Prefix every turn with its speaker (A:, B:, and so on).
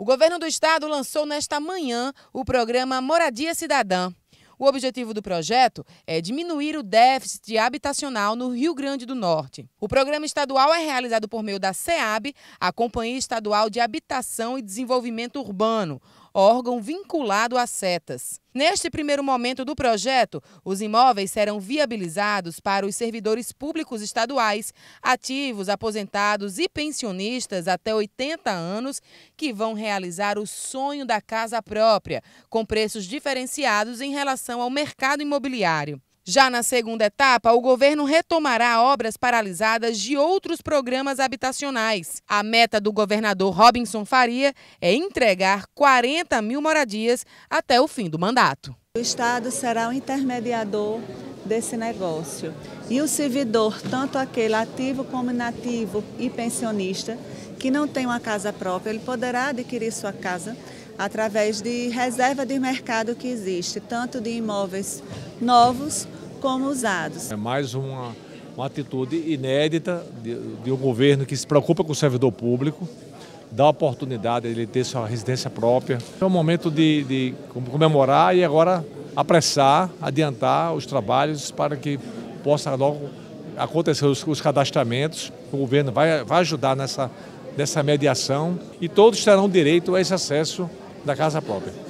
A: O governo do estado lançou nesta manhã o programa Moradia Cidadã. O objetivo do projeto é diminuir o déficit habitacional no Rio Grande do Norte. O programa estadual é realizado por meio da SEAB, a Companhia Estadual de Habitação e Desenvolvimento Urbano, órgão vinculado a setas. Neste primeiro momento do projeto, os imóveis serão viabilizados para os servidores públicos estaduais, ativos, aposentados e pensionistas até 80 anos, que vão realizar o sonho da casa própria, com preços diferenciados em relação ao mercado imobiliário. Já na segunda etapa, o governo retomará obras paralisadas de outros programas habitacionais. A meta do governador Robinson Faria é entregar 40 mil moradias até o fim do mandato. O Estado será o
B: intermediador desse negócio. E o servidor, tanto aquele ativo como inativo e pensionista, que não tem uma casa própria, ele poderá adquirir sua casa através de reserva de mercado que existe, tanto de imóveis novos como usados.
C: É mais uma, uma atitude inédita de, de um governo que se preocupa com o servidor público, dá oportunidade de ele ter sua residência própria. É um momento de, de comemorar e agora apressar, adiantar os trabalhos para que possa logo acontecer os, os cadastramentos. O governo vai, vai ajudar nessa, nessa mediação e todos terão direito a esse acesso da casa própria.